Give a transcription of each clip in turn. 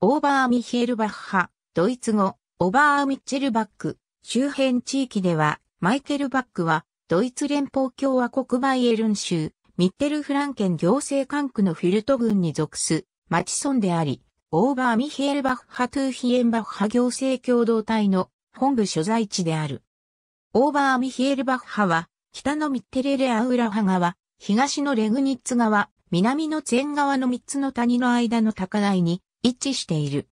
オーバーミヒエルバッハ、ドイツ語、オーバーミッチェルバック、周辺地域では、マイケルバックは、ドイツ連邦共和国バイエルン州、ミッテルフランケン行政管区のフィルト郡に属す、町村であり、オーバーミヒエルバッハ・トゥーヒエンバッハ行政共同体の本部所在地である。オーバーミヒエルバッハは、北のミッテレレアウラハ川、東のレグニッツ川、南のツェン川の3つの谷の間の高台に一致している。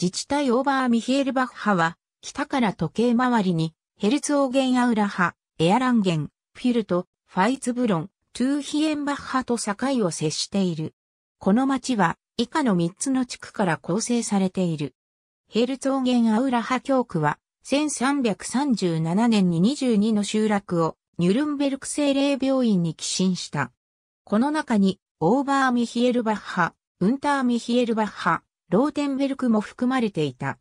自治体オーバーミヒエルバッハは、北から時計回りに、ヘルツオーゲンアウラハ、エアランゲン、フィルト、ファイツブロン、トゥーヒエンバッハと境を接している。この町は、以下の3つの地区から構成されている。ヘルツオーゲンアウラハ教区は、1337年に22の集落を、ニュルンベルク精霊病院に寄進した。この中に、オーバーミヒエルバッハ、ウンターミヒエルバッハ、ローテンベルクも含まれていた。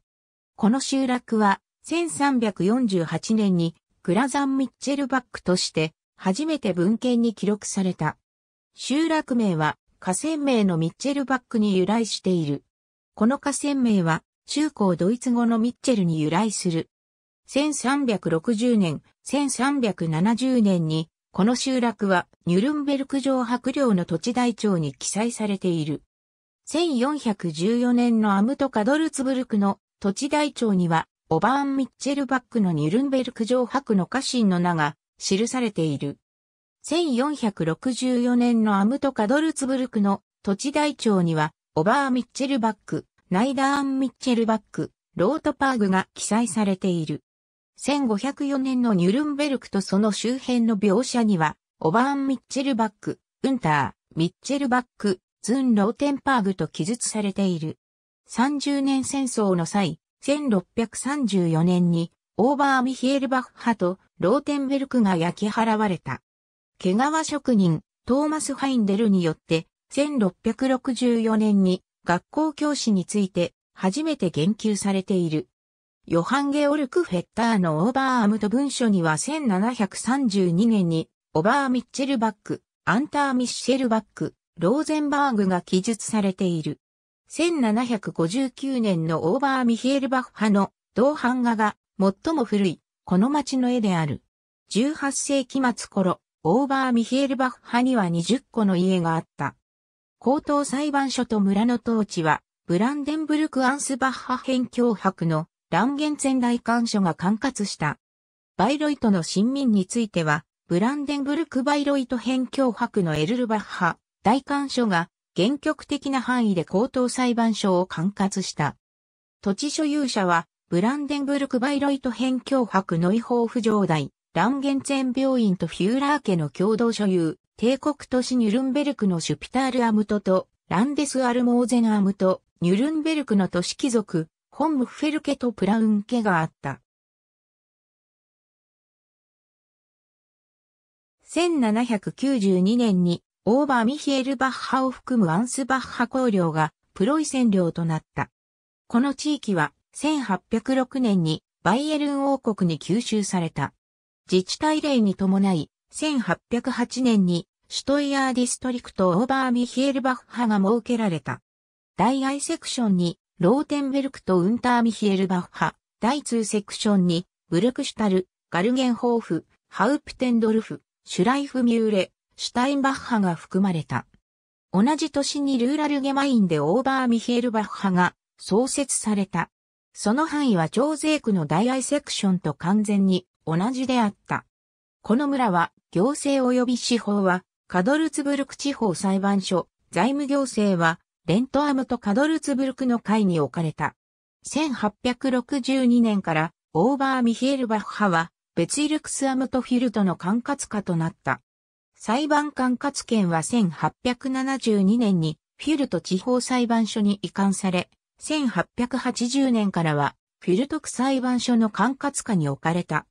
この集落は、1348年にグラザン・ミッチェルバックとして初めて文献に記録された。集落名は河川名のミッチェルバックに由来している。この河川名は中高ドイツ語のミッチェルに由来する。1360年、1370年にこの集落はニュルンベルク城白陵の土地台帳に記載されている。1414年のアムトカドルツブルクの土地台帳には、オバーン・ミッチェルバックのニュルンベルク城白の家臣の名が記されている。1464年のアムトカドルツブルクの土地台帳には、オバー・ミッチェルバック、ナイダーン・ミッチェルバック、ロートパーグが記載されている。1504年のニュルンベルクとその周辺の描写には、オバーン・ミッチェルバック、ウンター、ミッチェルバック、ズン・ローテンパーグと記述されている。30年戦争の際、1634年にオーバーミヒエルバッハとローテンベルクが焼き払われた。毛皮職人、トーマス・ハインデルによって、1664年に学校教師について初めて言及されている。ヨハン・ゲオルク・フェッターのオーバーアムと文書には1732年に、オーバー・ミッチェルバック、アンター・ミッシェルバック、ローゼンバーグが記述されている。1759年のオーバーミヒエルバッハの銅版画が最も古いこの町の絵である。18世紀末頃、オーバーミヒエルバッハには20個の家があった。高等裁判所と村の統治は、ブランデンブルク・アンスバッハ編脅迫の乱源前大官所が管轄した。バイロイトの新民については、ブランデンブルク・バイロイト編脅迫のエルルバッハ、大官所が原局的な範囲で高等裁判所を管轄した。土地所有者は、ブランデンブルク・バイロイト編境博ノイホーフ城代、ランゲンツェン病院とフューラー家の共同所有、帝国都市ニュルンベルクのシュピタール・アムトと、ランデス・アルモーゼン・アムト、ニュルンベルクの都市貴族、ホンムフェル家とプラウン家があった。1792年にオーバーミヒエル・バッハを含むアンスバッハ公領がプロイセン領となった。この地域は1806年にバイエルン王国に吸収された。自治体令に伴い、1808年にシュトイヤーディストリクトオーバーミヒエルバッハが設けられた。第1セクションにローテンベルクとウンターミヒエルバッハ、第2セクションにブルクシュタル、ガルゲンホーフ、ハウプテンドルフ、シュライフミューレ、シュタインバッハが含まれた。同じ年にルーラルゲマインでオーバーミヒエルバッハが創設された。その範囲は超税区の大アイセクションと完全に同じであった。この村は行政及び司法はカドルツブルク地方裁判所、財務行政はレントアムとカドルツブルクの会に置かれた。1862年からオーバーミヒエルバッハはベツイルクスアムトフィルトの管轄下となった。裁判官轄権は1872年にフィルト地方裁判所に移管され、1880年からはフィルト区裁判所の管轄下に置かれた。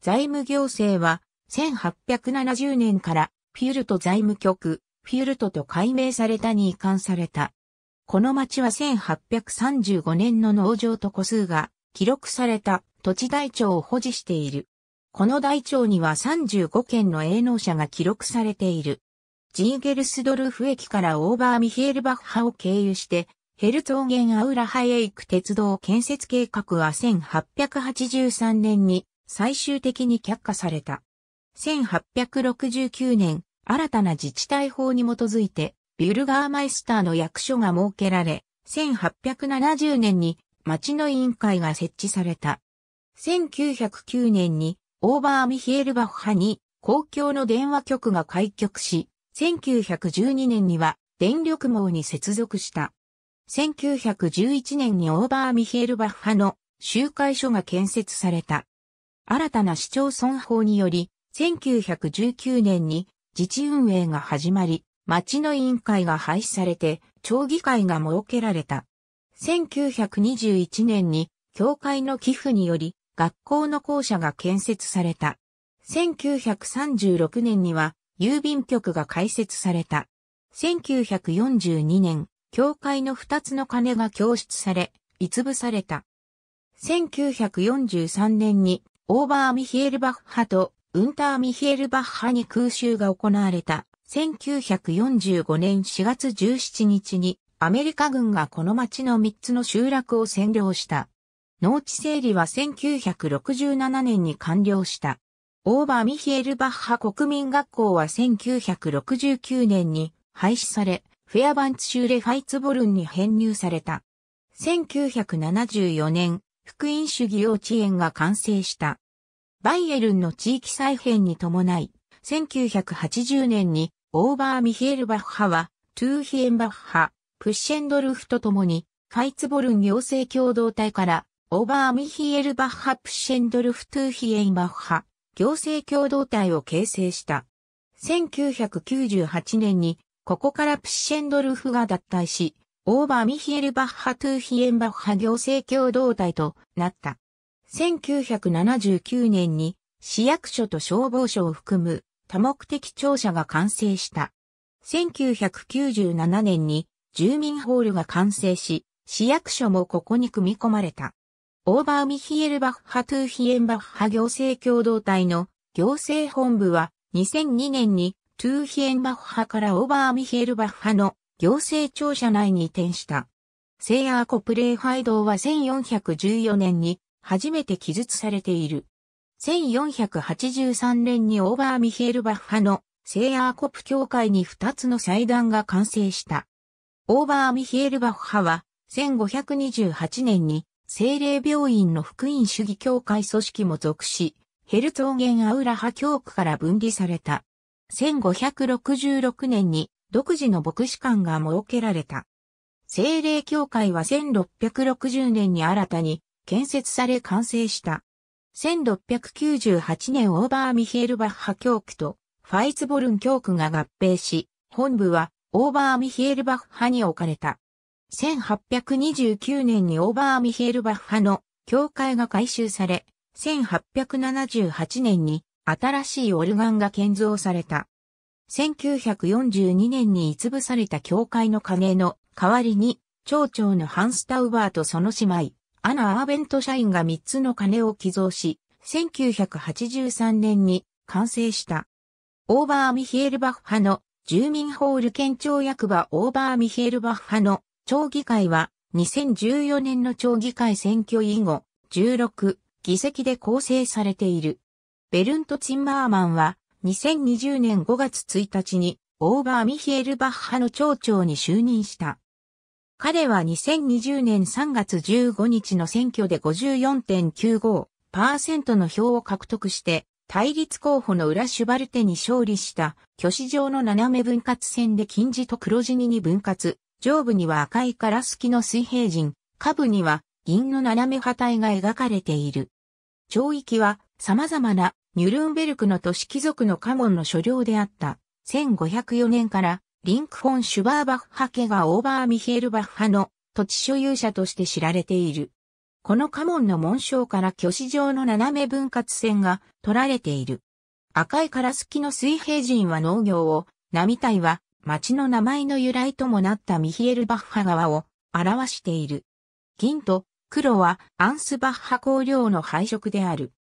財務行政は1870年からフィルト財務局、フィルトと改名されたに移管された。この町は1835年の農場と個数が記録された土地台帳を保持している。この台帳には35件の営農者が記録されている。ジーゲルスドルフ駅からオーバーミヒエルバッハを経由して、ヘルツォーゲンアウラハへ行く鉄道建設計画は1883年に最終的に却下された。1869年、新たな自治体法に基づいて、ビュルガーマイスターの役所が設けられ、1870年に町の委員会が設置された。1909年にオーバーミヒエルバッハに公共の電話局が開局し、1912年には電力網に接続した。1911年にオーバーミヒエルバッハの集会所が建設された。新たな市町村法により、1919年に自治運営が始まり、町の委員会が廃止されて、町議会が設けられた。1921年に、教会の寄付により、学校の校舎が建設された。1936年には郵便局が開設された。1942年、教会の二つの鐘が供出され、いつぶされた。1943年にオーバーミヒエルバッハとウンターミヒエルバッハに空襲が行われた。1945年4月17日にアメリカ軍がこの町の3つの集落を占領した。農地整理は1967年に完了した。オーバー・ミヒエル・バッハ国民学校は1969年に廃止され、フェアバンツ州レファイツボルンに編入された。1974年、福音主義幼稚園が完成した。バイエルンの地域再編に伴い、1980年にオーバー・ミヒエル・バッハは、トゥーヒエンバッハ、プッシェンドルフと共に、ファイツボルン行政共同体からオーバーミヒエルバッハプシェンドルフトゥーヒエイバッハ、行政共同体を形成した。1998年に、ここからプシェンドルフが脱退し、オーバーミヒエルバッハトゥーヒエンバッハ行政共同体となった。1979年に市役所と消防署を含む多目的庁舎が完成した。1997年に住民ホールが完成し、市役所もここに組み込まれた。オーバーミヒエルバッハ・トゥーヒエンバッハ行政共同体の行政本部は2002年にトゥーヒエンバッハからオーバーミヒエルバッハの行政庁舎内に移転した。セイアーコプレイハイドは1414年に初めて記述されている。1483年にオーバーミヒエルバッハのセイアーコプ教会に2つの祭壇が完成した。オーバーミヒエルバッハは1528年に精霊病院の福音主義教会組織も属し、ヘルツォーゲンアウラ派教区から分離された。1566年に独自の牧師館が設けられた。精霊教会は1660年に新たに建設され完成した。1698年オーバーミヒエルバッハ教区とファイツボルン教区が合併し、本部はオーバーミヒエルバッハに置かれた。1829年にオーバーミヒエルバッハの教会が改修され、1878年に新しいオルガンが建造された。1942年に一部された教会の鐘の代わりに、町長のハンスタウバーとその姉妹、アナ・アーベント社員が3つの鐘を寄贈し、1983年に完成した。オーバーミヒエルバッハの住民ホール県庁役場オーバーミヒエルバッハの町議会は2014年の町議会選挙以後、16議席で構成されている。ベルント・ツンマーマンは2020年5月1日にオーバー・ミヒエル・バッハの町長に就任した。彼は2020年3月15日の選挙で54.95%の票を獲得して対立候補の裏シュバルテに勝利した、挙手上の斜め分割戦で金字と黒字に分割、上部には赤いカラスキの水平陣、下部には銀の斜め破体が描かれている。長域は様々なニュルンベルクの都市貴族の家紋の所領であった。1504年からリンクフォン・シュバーバッハ家がオーバー・ミヒエル・バッハの土地所有者として知られている。この家紋の紋章から巨子状の斜め分割線が取られている。赤いカラスキの水平陣は農業を、並体は町の名前の由来ともなったミヒエルバッハ川を表している。銀と黒はアンスバッハ公領の配色である。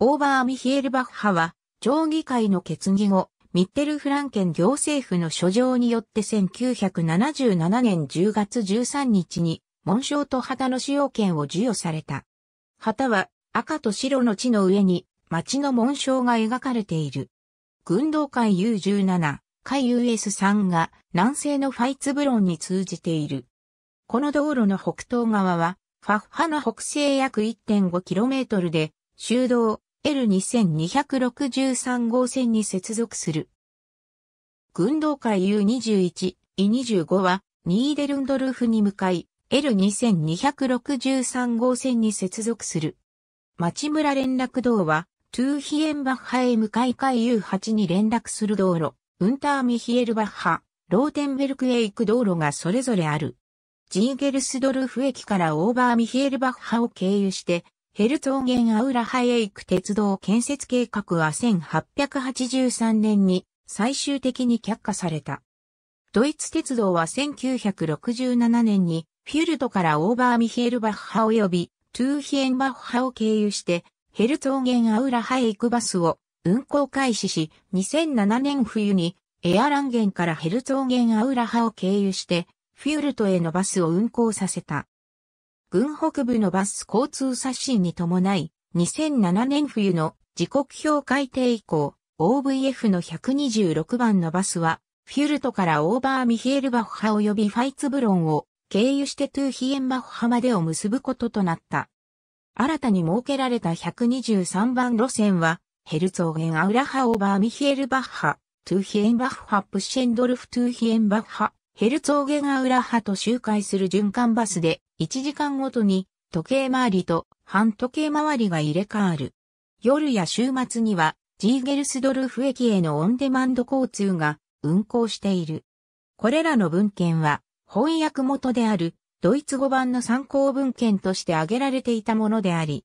オーバー・ミヒエルバッハは、町議会の決議後、ミッテルフランケン行政府の書状によって1977年10月13日に、紋章と旗の使用権を授与された。旗は赤と白の地の上に町の紋章が描かれている。軍道会 U17、海 US3 が南西のファイツブロンに通じている。この道路の北東側は、ファッハの北西約 1.5km で、修道 L2263 号線に接続する。軍道海 U21、E25 は、ニーデルンドルフに向かい、L2263 号線に接続する。町村連絡道は、トゥーヒエンバッハへ向かい海 U8 に連絡する道路。ウンターミヒエルバッハ、ローテンベルクへ行く道路がそれぞれある。ジーゲルスドルフ駅からオーバーミヒエルバッハを経由して、ヘルツォーゲンアウラハへ行く鉄道建設計画は1883年に最終的に却下された。ドイツ鉄道は1967年にフィルトからオーバーミヒエルバッハ及びトゥーヒエンバッハを経由してヘルツォーゲンアウラハへ行くバスを運行開始し、2007年冬にエアランゲンからヘルツォーゲンアウラハを経由して、フュールトへのバスを運行させた。軍北部のバス交通刷新に伴い、2007年冬の時刻表改定以降、OVF の126番のバスは、フュールトからオーバーミヒエルバッハ及びファイツブロンを経由してトゥーヒエンバッハまでを結ぶこととなった。新たに設けられた123番路線は、ヘルツォーゲン・アウラハ・オーバー・ミヒエル・バッハ、トゥーヒエンバッハ・プッシェンドルフ・トゥーヒエンバッハ、ヘルツォーゲン・アウラハと周回する循環バスで、1時間ごとに、時計回りと反時計回りが入れ替わる。夜や週末には、ジーゲルスドルフ駅へのオンデマンド交通が運行している。これらの文献は、翻訳元である、ドイツ語版の参考文献として挙げられていたものであり、